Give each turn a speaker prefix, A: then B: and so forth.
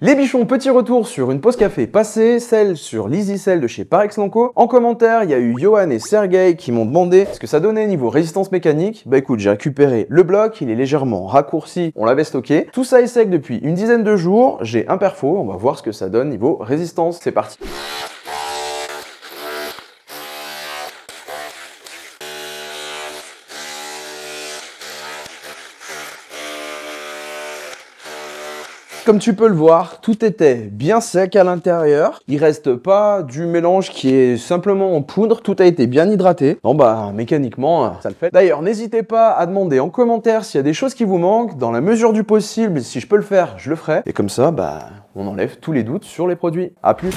A: Les bichons, petit retour sur une pause café passée, celle sur l'Easy de chez Parex Lanco. En commentaire, il y a eu Johan et Sergei qui m'ont demandé ce que ça donnait niveau résistance mécanique. Bah écoute, j'ai récupéré le bloc, il est légèrement raccourci, on l'avait stocké. Tout ça est sec depuis une dizaine de jours, j'ai un perfo, on va voir ce que ça donne niveau résistance. C'est parti Comme tu peux le voir, tout était bien sec à l'intérieur. Il reste pas du mélange qui est simplement en poudre. Tout a été bien hydraté. Bon bah, mécaniquement, euh, ça le fait. D'ailleurs, n'hésitez pas à demander en commentaire s'il y a des choses qui vous manquent. Dans la mesure du possible, si je peux le faire, je le ferai. Et comme ça, bah, on enlève tous les doutes sur les produits. À plus